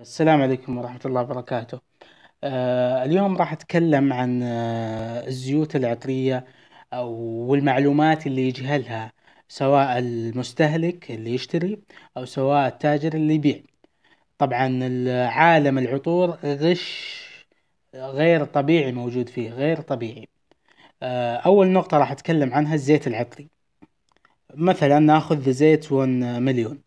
السلام عليكم ورحمة الله وبركاته آه اليوم راح أتكلم عن آه الزيوت العطرية والمعلومات اللي يجهلها سواء المستهلك اللي يشتري أو سواء التاجر اللي يبيع طبعا عالم العطور غش غير طبيعي موجود فيه غير طبيعي آه أول نقطة راح أتكلم عنها الزيت العطري مثلا ناخذ زيت 1 مليون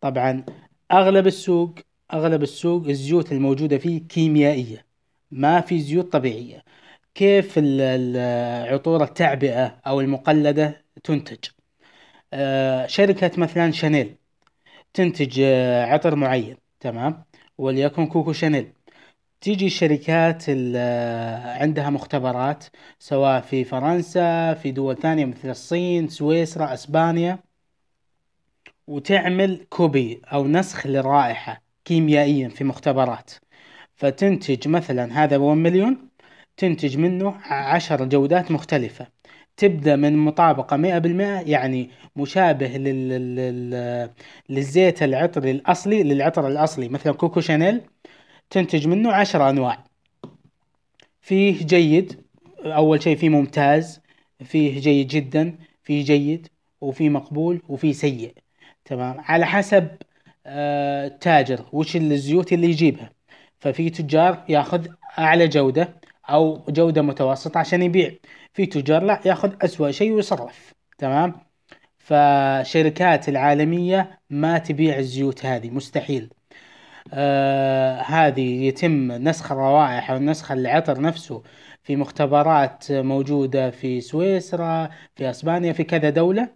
طبعا أغلب السوق أغلب السوق الزيوت الموجودة فيه كيميائية ما في زيوت طبيعية كيف العطور التعبئة أو المقلدة تنتج آه، شركة مثلا شانيل تنتج آه، عطر معين تمام وليكن كوكو شانيل تيجي الشركات آه، عندها مختبرات سواء في فرنسا في دول ثانية مثل الصين سويسرا أسبانيا وتعمل كوبي أو نسخ للرائحة كيميائيا في مختبرات فتنتج مثلا هذا 1 مليون تنتج منه عشر جودات مختلفة تبدأ من مطابقة مئة بالمئة يعني مشابه لل... لل... للزيت العطري الأصلي للعطر الأصلي مثلا كوكو شانيل تنتج منه عشر أنواع فيه جيد أول شيء فيه ممتاز فيه جيد جدا فيه جيد وفيه مقبول وفيه سيء تمام على حسب التاجر آه، وش الزيوت اللي يجيبها ففي تجار ياخذ اعلى جوده او جوده متوسطه عشان يبيع في تجار لا ياخذ اسوأ شيء ويصرف تمام فشركات العالميه ما تبيع الزيوت هذه مستحيل آه هذه يتم نسخ الروائح او نسخ العطر نفسه في مختبرات موجوده في سويسرا في اسبانيا في كذا دوله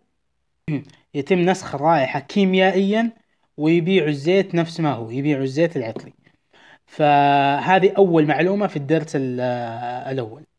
يتم نسخ الرائحه كيميائيا ويبيعوا الزيت نفس ما هو يبيعوا الزيت العطري فهذه اول معلومه في الدرس الاول